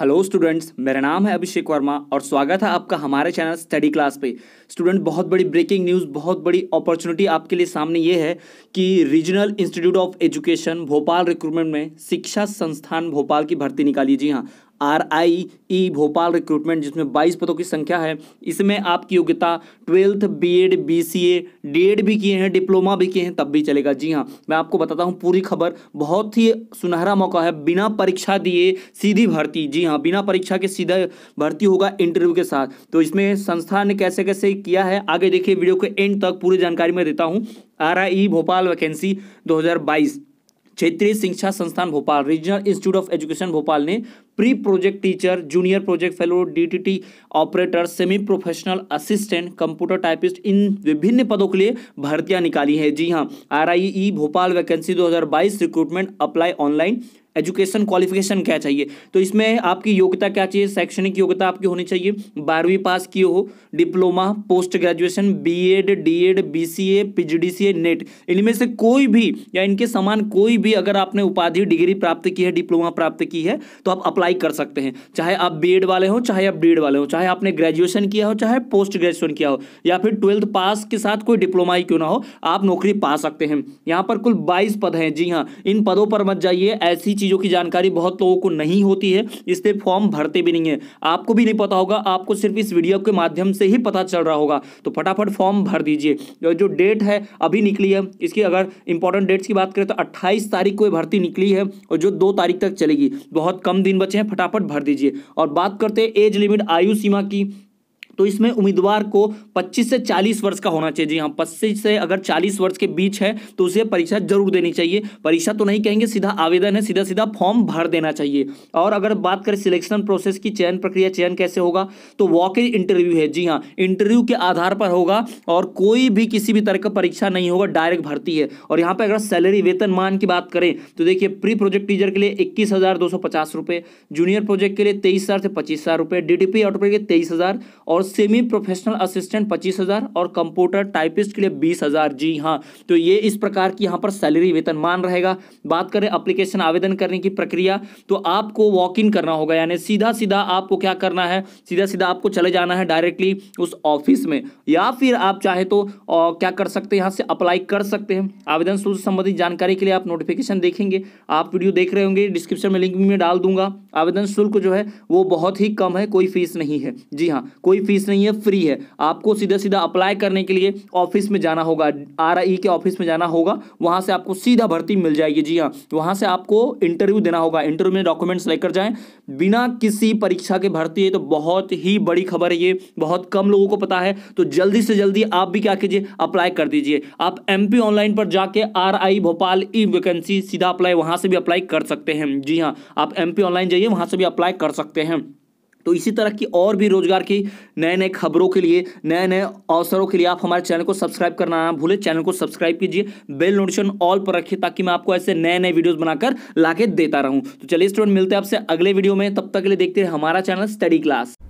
hello students मेरा नाम है अभिषेक वर्मा और स्वागत है आपका हमारे चैनल स्टडी क्लास पे स्टूडेंट बहुत बड़ी ब्रेकिंग न्यूज़ बहुत बड़ी अपॉर्चुनिटी आपके लिए सामने ये है कि regional institute of education Bhopal recruitment में शिक्षा संस्थान भोपाल की भर्ती निकाली जी हाँ R I E Bhopal recruitment जिसमें बाईस पदों की संख्या है इसमें आपकी योग्यता twelfth B Ed B C A D Ed भी किए हैं डिप्लोमा भी किए हैं तब भी चलेगा जी हाँ मैं आपको बताता हूँ पूरी खबर बहुत ही सुनहरा मौका है बिना परीक्षा दिए सीधी भर्ती जी हाँ बिना परीक्षा के सीधा भर्ती होगा इंटरव्यू के साथ तो इसमें संस्था ने कैसे कैसे किया है आगे देखिए वीडियो के एंड तक पूरी जानकारी मैं देता हूँ R I e Bhopal vacancy दो क्षेत्रीय शिक्षा संस्थान Bhopal regional institute of education Bhopal ने pre project teacher junior project fellow D operator semi professional assistant computer typist इन विभिन्न पदों के लिए भर्तियां निकाली है जी हाँ R Bhopal vacancy 2022 recruitment apply online education qualification क्या चाहिए तो इसमें आपकी योग्यता क्या चाहिए शैक्षणिक योग्यता आपकी होनी चाहिए बारहवीं पास की हो diploma post graduation B Ed D Ed BCA PGDCA NET इनमें से कोई भी या इनके समान कोई भी अगर आपने उपाधि डिग्री प्राप्त की है डिप्लोमा प्राप्त की है तो आप अप्लाई अप्लाई कर सकते हैं चाहे आप बी वाले हों चाहे आप डी वाले हों चाहे आपने ग्रेजुएशन किया हो चाहे पोस्ट ग्रेजुएशन किया हो या फिर ट्वेल्थ पास के साथ कोई डिप्लोमा ही क्यों ना हो आप नौकरी पा सकते हैं यहाँ पर कुल बाईस पद हैं जी हाँ इन पदों पर मत जाइए ऐसी चीज़ों की जानकारी बहुत लोगों को नहीं होती है इसलिए फॉर्म भरते भी नहीं है आपको भी नहीं पता होगा आपको सिर्फ इस वीडियो के माध्यम से ही पता चल रहा होगा तो फटाफट फॉर्म भर दीजिए जो डेट है अभी निकली है इसकी अगर इंपॉर्टेंट डेट्स की बात करें तो अट्ठाईस तारीख को भर्ती निकली है और जो दो तारीख तक चलेगी बहुत कम दिन बचे हैं फटाफट भर दीजिए और बात करते हैं एज लिमिट आयु सीमा की तो इसमें उम्मीदवार को 25 से 40 वर्ष का होना चाहिए जी हाँ पच्चीस से अगर 40 वर्ष के बीच है तो उसे परीक्षा जरूर देनी चाहिए परीक्षा तो नहीं कहेंगे सीधा आवेदन है सीधा सीधा फॉर्म भर देना चाहिए और अगर बात करें सिलेक्शन प्रोसेस की चयन प्रक्रिया चयन कैसे होगा तो वॉक इन इंटरव्यू है जी हाँ इंटरव्यू के आधार पर होगा और कोई भी किसी भी तरह का परीक्षा नहीं होगा डायरेक्ट भर्ती है और यहाँ पर अगर सैलरी वेतन मान की बात करें तो देखिए प्री प्रोजेक्ट टीचर के लिए इक्कीस हजार दो सौ पचास जूनियर प्रोजेक्ट के लिए तेईस हजार से पच्चीस हजार रुपये डी टी पी के तेईस हजार और और सेमी प्रोफेशनल असिस्टेंट पच्चीस हज़ार और कंप्यूटर टाइपिस्ट के लिए बीस हज़ार जी हाँ तो ये इस प्रकार की यहाँ पर सैलरी वेतन मान रहेगा बात करें अप्लीकेशन आवेदन करने की प्रक्रिया तो आपको वॉक इन करना होगा यानी सीधा सीधा आपको क्या करना है सीधा सीधा आपको चले जाना है डायरेक्टली उस ऑफिस में या फिर आप चाहे तो आ, क्या कर सकते हैं यहाँ से अप्लाई कर सकते हैं आवेदन शुल्क संबंधित जानकारी के लिए आप नोटिफिकेशन देखेंगे आप वीडियो देख रहे होंगे डिस्क्रिप्शन में लिंक में डाल दूंगा आवेदन शुल्क जो है वो बहुत ही कम है कोई फीस नहीं है जी हाँ कोई फीस नहीं है फ्री है आपको सीधा सीधा अप्लाई करने के लिए ऑफिस में जाना होगा आर e के ऑफिस में जाना होगा वहाँ से आपको सीधा भर्ती मिल जाएगी जी हाँ वहाँ से आपको इंटरव्यू देना होगा इंटरव्यू में डॉक्यूमेंट्स लेकर जाएँ बिना किसी परीक्षा के भर्ती है तो बहुत ही बड़ी खबर है ये बहुत कम लोगों को पता है तो जल्दी से जल्दी आप भी क्या कीजिए अप्लाई कर दीजिए आप एम ऑनलाइन पर जाके R e Bhopal E vacancy सीधा अप्लाई वहाँ से भी अप्लाई कर सकते हैं जी हाँ आप एम ऑनलाइन जाइए वहाँ से भी अप्लाई कर सकते हैं तो इसी तरह की और भी रोजगार की नए नए खबरों के लिए नए नए अवसरों के लिए आप हमारे चैनल को सब्सक्राइब करना ना भूले चैनल को सब्सक्राइब कीजिए बेल नोटिफिकेशन ऑल पर रखिए ताकि मैं आपको ऐसे नए नए वीडियोस बनाकर लाके देता रहूं तो चलिए स्टूडेंट मिलते हैं आपसे अगले वीडियो में तब तक के लिए देखते रहे हमारा चैनल स्टडी क्लास